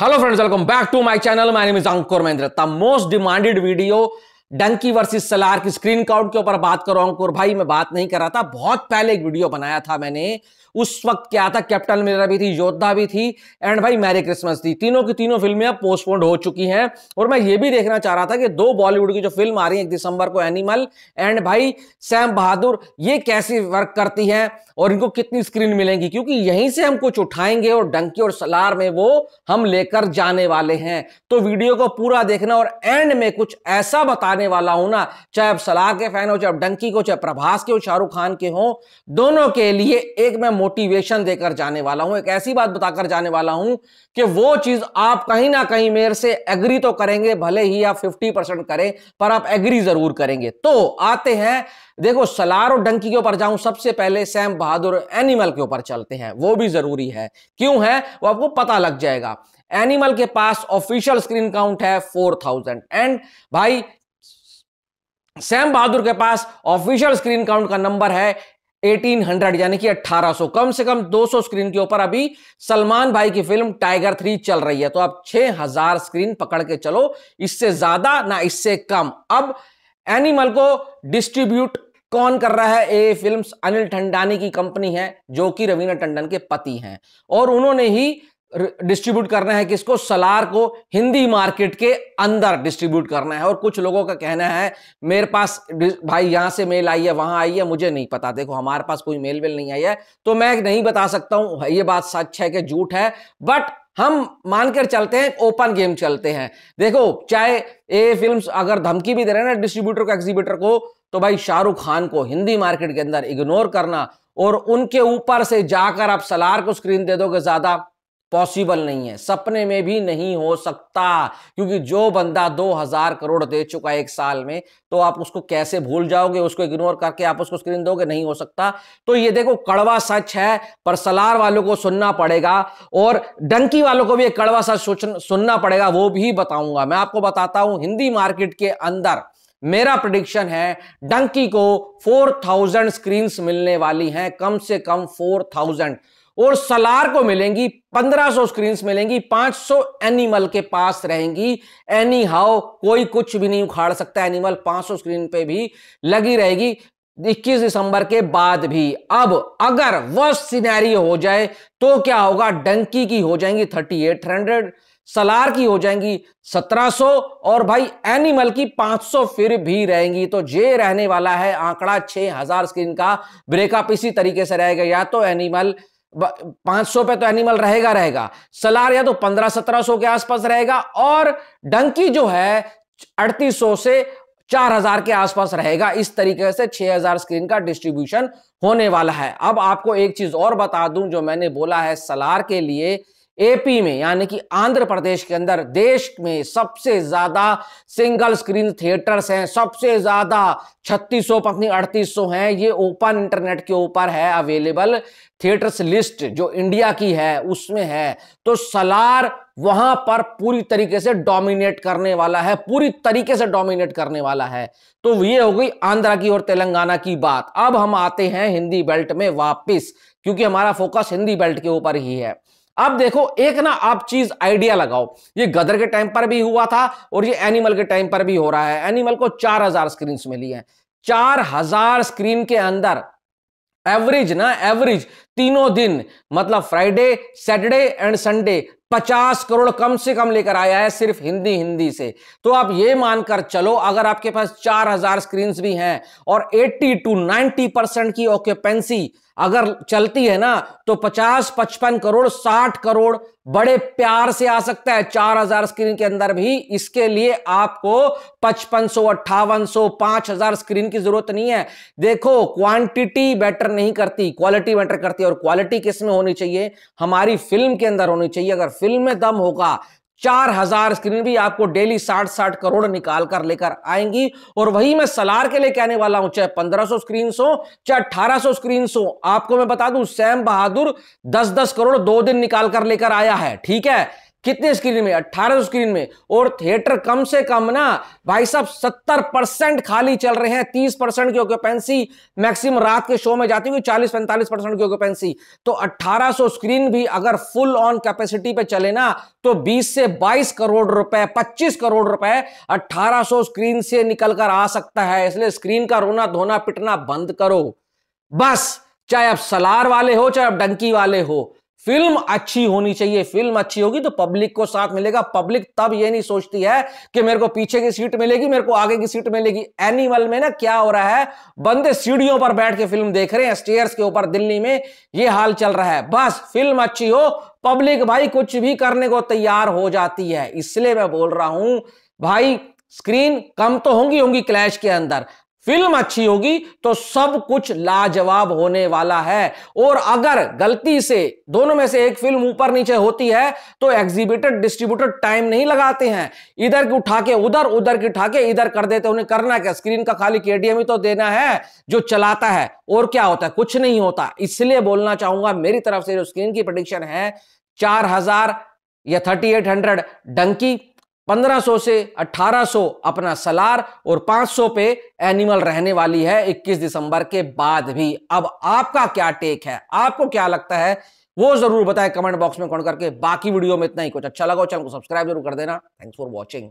Hello friends, welcome back to my channel. My name is Ankur Mahendra. The most demanded video Dunki versus Salaar की screen count के ऊपर बात करो अंकुर भाई मैं बात नहीं कर रहा था बहुत पहले एक वीडियो बनाया था मैंने उस वक्त क्या था कैप्टन मेरा भी थी योद्धा भी थी एंड भाई मैरी क्रिसमस थी तीनों की तीनों फिल्में अब पोस्टपोन्ड हो चुकी हैं और मैं ये भी देखना चाह रहा था कि दो बॉलीवुड की जो फिल्म आ रही है एक दिसंबर को एनिमल एंड भाई सैम बहादुर ये कैसे वर्क करती है और इनको कितनी स्क्रीन मिलेंगी क्योंकि यहीं से हम कुछ उठाएंगे और डंकी और सलार में वो हम लेकर जाने वाले हैं तो वीडियो को पूरा देखना और एंड में कुछ ऐसा बता लगाने वाला हूं ना चाहे आप सलाह के फैन हो चाहे आप डंकी को चाहे प्रभास के हो शाहरुख खान के हो दोनों के लिए एक मैं मोटिवेशन देकर जाने वाला हूं एक ऐसी बात बताकर जाने वाला हूं कि वो चीज आप कहीं ना कहीं मेरे से एग्री तो करेंगे भले ही आप फिफ्टी करें पर आप एग्री जरूर करेंगे तो आते हैं देखो सलार और डंकी के ऊपर जाऊं सबसे पहले सैम बहादुर एनिमल के ऊपर चलते हैं वो भी जरूरी है क्यों है वो आपको पता लग जाएगा एनिमल के पास ऑफिशियल स्क्रीन काउंट है फोर थाउजेंड एंड भाई सैम बहादुर के पास ऑफिशियल स्क्रीन काउंट का नंबर है 1800 यानी कि 1800 कम से कम 200 स्क्रीन के ऊपर अभी सलमान भाई की फिल्म टाइगर थ्री चल रही है तो आप 6000 स्क्रीन पकड़ के चलो इससे ज्यादा ना इससे कम अब एनिमल को डिस्ट्रीब्यूट कौन कर रहा है ए फिल्म्स अनिल ठंडानी की कंपनी है जो कि रवीना टंडन के पति हैं और उन्होंने ही डिस्ट्रीब्यूट करना है किसको सलार को हिंदी मार्केट के अंदर डिस्ट्रीब्यूट करना है और कुछ लोगों का कहना है मेरे पास भाई यहां से मेल आई है वहां आई है मुझे नहीं पता देखो हमारे पास कोई मेल वेल नहीं आई है तो मैं नहीं बता सकता हूं ये बात सच है कि झूठ है बट हम मानकर चलते हैं ओपन गेम चलते हैं देखो चाहे ए फिल्म अगर धमकी भी दे रहे हैं ना डिस्ट्रीब्यूटर को एग्जीब्यूटर को तो भाई शाहरुख खान को हिंदी मार्केट के अंदर इग्नोर करना और उनके ऊपर से जाकर आप सलार को स्क्रीन दे दोगे ज्यादा पॉसिबल नहीं है सपने में भी नहीं हो सकता क्योंकि जो बंदा 2000 करोड़ दे चुका है एक साल में तो आप उसको कैसे भूल जाओगे उसको इग्नोर करके आप उसको स्क्रीन दोगे नहीं हो सकता तो ये देखो कड़वा सच है पर सलार वालों को सुनना पड़ेगा और डंकी वालों को भी एक कड़वा सच सुनना पड़ेगा वो भी बताऊंगा मैं आपको बताता हूं हिंदी मार्केट के अंदर मेरा प्रडिक्शन है डंकी को फोर स्क्रीन मिलने वाली है कम से कम फोर और सलार को मिलेंगी 1500 स्क्रीन मिलेंगी 500 एनिमल के पास रहेंगी एनी हाउ कोई कुछ भी नहीं उखाड़ सकता एनिमल 500 स्क्रीन पे भी लगी रहेगी 21 दिसंबर के बाद भी अब अगर वह सीनैरी हो जाए तो क्या होगा डंकी की हो जाएंगी 3800 सलार की हो जाएंगी 1700 और भाई एनिमल की 500 फिर भी रहेंगी तो जे रहने वाला है आंकड़ा 6000 स्क्रीन का ब्रेकअप इसी तरीके से रहेगा या तो एनिमल पांच सौ पे तो एनिमल रहेगा रहेगा सलार या तो पंद्रह सत्रह सौ के आसपास रहेगा और डंकी जो है अड़तीस सौ से चार हजार के आसपास रहेगा इस तरीके से छह हजार स्क्रीन का डिस्ट्रीब्यूशन होने वाला है अब आपको एक चीज और बता दूं जो मैंने बोला है सलार के लिए एपी में यानी कि आंध्र प्रदेश के अंदर देश में सबसे ज्यादा सिंगल स्क्रीन थिएटर्स हैं सबसे ज्यादा 3600 पत्नी सौ हैं ये ओपन इंटरनेट के ऊपर है अवेलेबल थिएटर्स लिस्ट जो इंडिया की है उसमें है तो सलार वहां पर पूरी तरीके से डोमिनेट करने वाला है पूरी तरीके से डोमिनेट करने वाला है तो ये हो गई आंध्रा की और तेलंगाना की बात अब हम आते हैं हिंदी बेल्ट में वापस क्योंकि हमारा फोकस हिंदी बेल्ट के ऊपर ही है अब देखो एक ना आप चीज आइडिया लगाओ ये गदर के टाइम पर भी हुआ था और ये एनिमल के टाइम पर भी हो रहा है एनिमल को चार हजार स्क्रीन मिली है चार हजार स्क्रीन के अंदर एवरेज ना एवरेज तीनों दिन मतलब फ्राइडे सैटरडे एंड संडे पचास करोड़ कम से कम लेकर आया है सिर्फ हिंदी हिंदी से तो आप ये मानकर चलो अगर आपके पास चार हजार स्क्रीन भी हैं और 80 टू 90 परसेंट की ऑक्यूपेंसी अगर चलती है ना तो 50 55 करोड़ 60 करोड़ बड़े प्यार से आ सकता है चार हजार स्क्रीन के अंदर भी इसके लिए आपको पचपन सौ अट्ठावन सौ पांच हजार स्क्रीन की जरूरत नहीं है देखो क्वांटिटी बेटर नहीं करती क्वालिटी मैटर करती है और क्वालिटी किस में होनी चाहिए हमारी फिल्म के अंदर होनी चाहिए अगर में दम होगा चार हजार स्क्रीन भी आपको डेली साठ साठ करोड़ निकाल कर लेकर आएंगी और वही मैं सलार के लिए कहने वाला हूं चाहे पंद्रह सौ स्क्रीन हो चाहे अठारह सौ स्क्रीन हो आपको मैं बता दूं सैम बहादुर दस दस करोड़ दो दिन निकाल कर लेकर आया है ठीक है कितने स्क्रीन में 18 स्क्रीन में और थिएटर कम से कम ना भाई साहब 70 परसेंट खाली चल रहे हैं 30 परसेंट की ऑक्यूपेंसी मैक्सिमम रात के शो में जाती हुई 40 45 परसेंट की ऑक्यूपेंसी तो 1800 स्क्रीन भी अगर फुल ऑन कैपेसिटी पे चले ना तो 20 से 22 करोड़ रुपए 25 करोड़ रुपए 1800 स्क्रीन से निकल कर आ सकता है इसलिए स्क्रीन का रोना धोना पिटना बंद करो बस चाहे आप सलार वाले हो चाहे आप डंकी वाले हो फिल्म अच्छी होनी चाहिए फिल्म अच्छी होगी तो पब्लिक को साथ मिलेगा पब्लिक तब ये नहीं सोचती है कि मेरे को पीछे की सीट मिलेगी मेरे को आगे की सीट मिलेगी एनिमल में ना क्या हो रहा है बंदे सीढ़ियों पर बैठ के फिल्म देख रहे हैं स्टेयर्स के ऊपर दिल्ली में ये हाल चल रहा है बस फिल्म अच्छी हो पब्लिक भाई कुछ भी करने को तैयार हो जाती है इसलिए मैं बोल रहा हूं भाई स्क्रीन कम तो होंगी होंगी क्लैश के अंदर फिल्म अच्छी होगी तो सब कुछ लाजवाब होने वाला है और अगर गलती से दोनों में से एक फिल्म ऊपर नीचे होती है तो एग्जीबिटर डिस्ट्रीब्यूटर टाइम नहीं लगाते हैं इधर की उठा के उधर उधर की उठा के इधर कर देते उन्हें करना क्या स्क्रीन का खाली केडीएम ही तो देना है जो चलाता है और क्या होता है कुछ नहीं होता इसलिए बोलना चाहूंगा मेरी तरफ से जो स्क्रीन की प्रडिक्शन है चार हजार या थर्टी एट हंड्रेड डंकी 1500 से 1800 अपना सलार और 500 पे एनिमल रहने वाली है 21 दिसंबर के बाद भी अब आपका क्या टेक है आपको क्या लगता है वो जरूर बताएं कमेंट बॉक्स में कौन करके बाकी वीडियो में इतना ही कुछ अच्छा लगा चैनल को सब्सक्राइब जरूर कर देना थैंक्स फॉर वॉचिंग